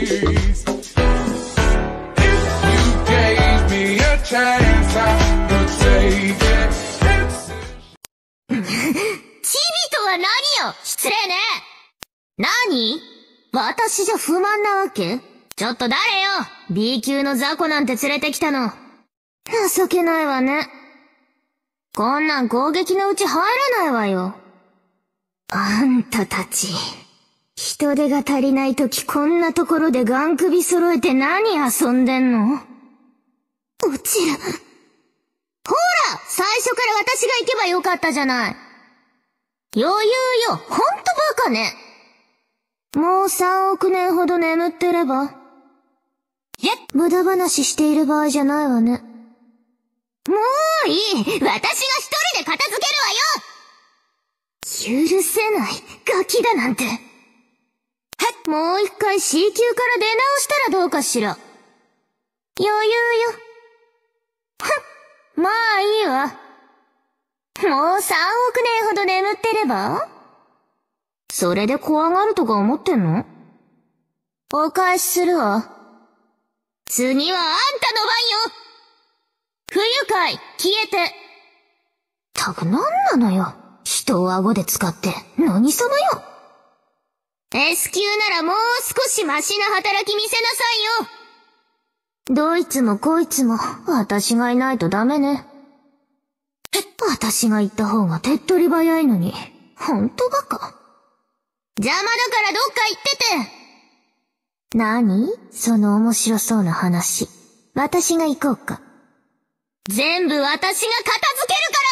チビとは何よ失礼ね何私じゃ不満なわけちょっと誰よ !B 級の雑魚なんて連れてきたの。情けないわね。こんなん攻撃のうち入らないわよ。あんたたち。人手が足りない時こんなところでガン首揃えて何遊んでんの落ちる。ほら最初から私が行けばよかったじゃない余裕よほんとバカねもう3億年ほど眠ってればえ無駄話している場合じゃないわね。もういい私が一人で片付けるわよ許せないガキだなんてもう一回 C 級から出直したらどうかしら。余裕よ。っ、まあいいわ。もう3億年ほど眠ってればそれで怖がるとか思ってんのお返しするわ。次はあんたの番よ不愉快、消えて。たく何なのよ。人を顎で使って、何様よ。S 級ならもう少しマシな働き見せなさいよどいつもこいつも、私がいないとダメね。私が行った方が手っ取り早いのに、ほんとバカ。邪魔だからどっか行ってて何その面白そうな話。私が行こうか。全部私が片付けるから